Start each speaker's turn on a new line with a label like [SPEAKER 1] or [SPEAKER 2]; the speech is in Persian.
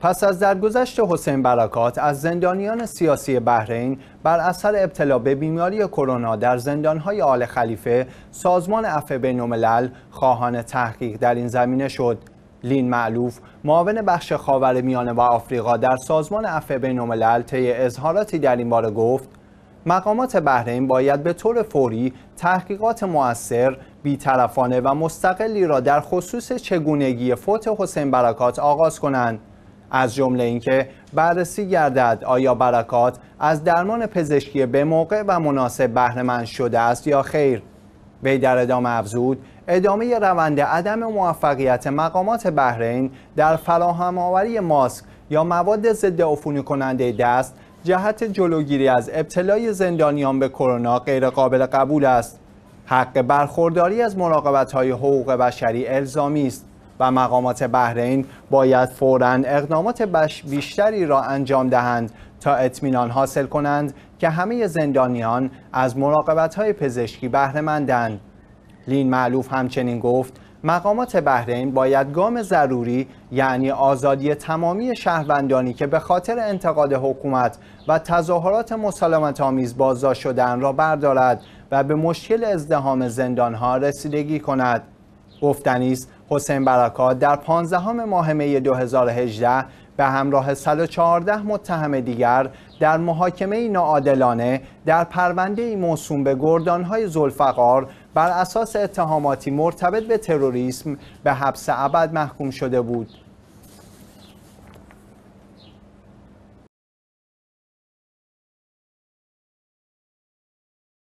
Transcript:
[SPEAKER 1] پس از درگذشت حسین برکات از زندانیان سیاسی بحرین بر اثر ابتلا به بیماری کرونا در زندانهای آل خلیفه سازمان عفو بینالملل خواهان تحقیق در این زمینه شد لین معلوف معاون بخش خاور میانه و آفریقا در سازمان عفو بینالملل طی اظهاراتی در این باره گفت مقامات بحرین باید به طور فوری تحقیقات مؤثر بیطرفانه و مستقلی را در خصوص چگونگی فوت حسین برکات آغاز کنند. از جمله اینکه بررسی گردد آیا برکات از درمان پزشکی به موقع و مناسب بهرهمند شده است یا خیر وی در ادامه افزود ادامه روند عدم موفقیت مقامات بحرین در فراهم آوری ماسک یا مواد ضد عفونی کننده دست جهت جلوگیری از ابتلای زندانیان به کرونا غیرقابل قبول است حق برخورداری از مراقبت های حقوق بشری الزامی است و مقامات بحرین باید فوراً اقدامات بیشتری را انجام دهند تا اطمینان حاصل کنند که همه زندانیان از مراقبت‌های پزشکی بهره‌مندند. لین معلوف همچنین گفت مقامات بحرین باید گام ضروری یعنی آزادی تمامی شهروندانی که به خاطر انتقاد حکومت و تظاهرات مسالمت آمیز بازداشت شدن را بردارد و به مشکل ازدهام زندانها رسیدگی کند. گفتنیز حسین برکات در 15 ماه می 2018 به همراه 114 متهم دیگر در محاکمه ناعادلانه در پرونده موسوم به گردانهای زلفقار بر اساس اتهاماتی مرتبط به تروریسم به حبس ابد محکوم شده بود.